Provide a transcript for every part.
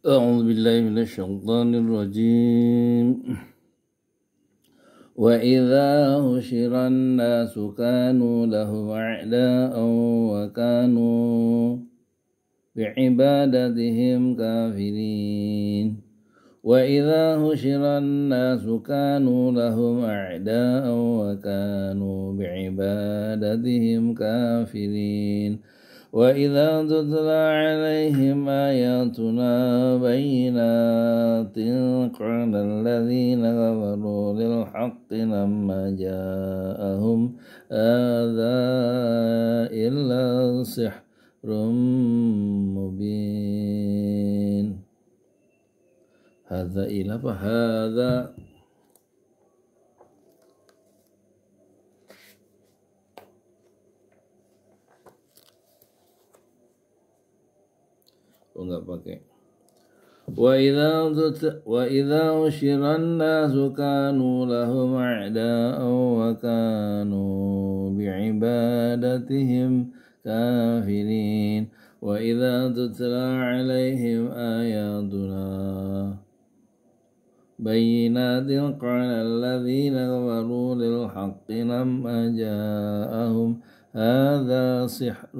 أعوذ بالله من الشيطان الرجيم وإذا هشر الناس كانوا له أعداء وكانوا بعبادتهم كافرين وإذا هشر الناس كانوا لهم أعداء وكانوا بعبادتهم كافرين وإذا تتلى عليهم آياتنا بينات قال الذين كفروا للحق لما جاءهم هذا إلا سحر مبين هذا إلى فهذا وإذا وإذا أشر الناس كانوا لهم أعداء وكانوا بعبادتهم كافرين وإذا تتلى عليهم آياتنا بينات قال الذين كفروا للحق لما جاءهم هذا سحر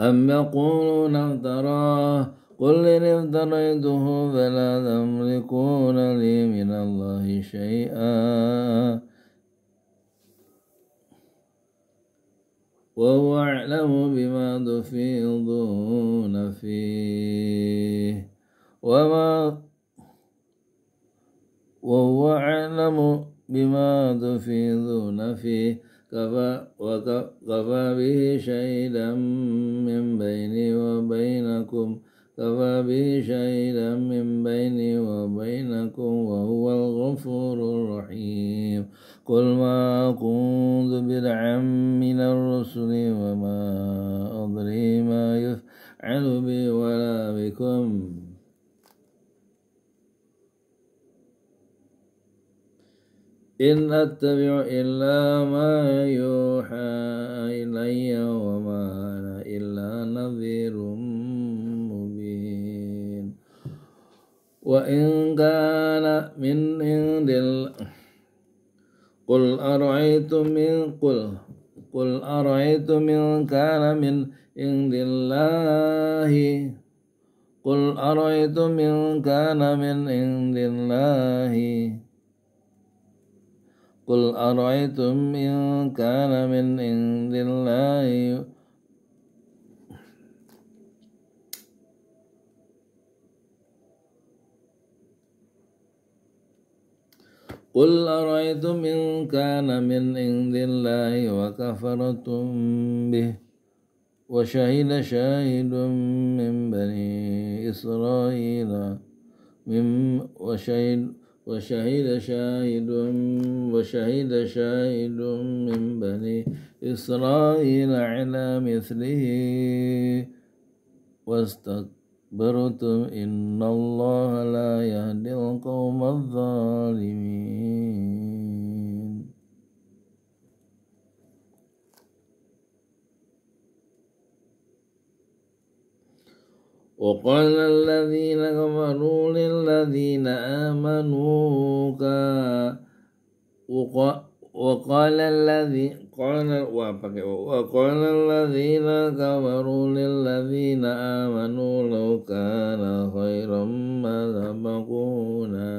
أم يقولون افتراه قل إن افتريته فلا تملكون لي من الله شيئا وهو أعلم بما تفيضون فيه وما وهو أعلم بما تفيضون فيه كفى وكفى به شهيدا بيني وبينكم كفى بي شهيدا من بيني وبينكم وهو الغفور الرحيم قل ما كنت بدعا من الرسل وما أدري ما يفعل بي ولا بكم إن أتبع إلا ما يوحى إلي وما إلا نذير مبين وإن كان من عند قل أرأيتم من قل قل أرأيتم إن كان من عند الله قل أرأيتم إن كان من عند الله قل أرأيتم إن كان من عند الله قل أرأيتم إن كان من عند الله وكفرتم به وشهد شاهد من بني إسرائيل من وشهد وشهد شاهد وشهد شاهد من بني إسرائيل على مثله واستكبرتم إن الله لا يهدي القوم الظالمين وقال الذين كفروا للذين آمنوا وقال الذي قال وقال الذين كفروا للذين آمنوا لو كان خيرا ما سبقونا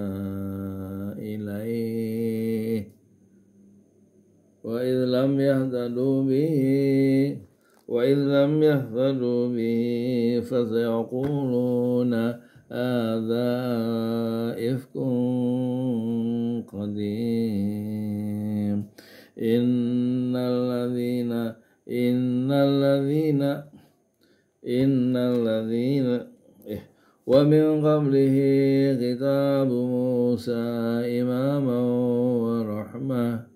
إليه وإذ لم يهتدوا به وإن لم يهتدوا به فسيقولون هذا إفك قديم إن الذين إن الذين إن الذين إيه. ومن قبله كتاب موسى إماما ورحمه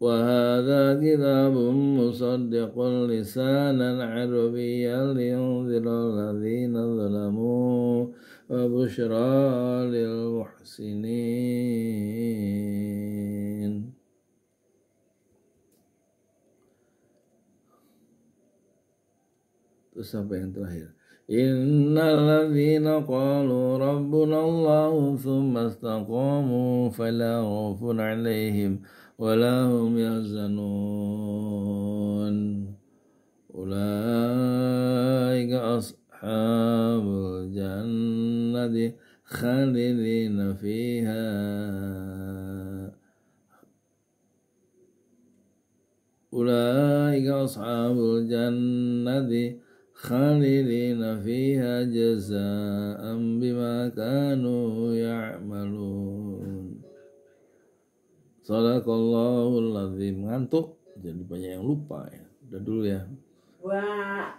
وهذا كتاب مصدق لسانا عربيا لينذر الذين ظلموا وبشرى للمحسنين إن الذين قالوا ربنا الله ثم استقاموا فلا خوف عليهم ولا هم يحزنون أولئك أصحاب الجنة خالدين فيها أولئك أصحاب الجنة خالدين فيها جزاء بما كانوا يعملون Sadaqallahul lazim ngantuk jadi banyak yang lupa ya. Udah dulu ya. Wah.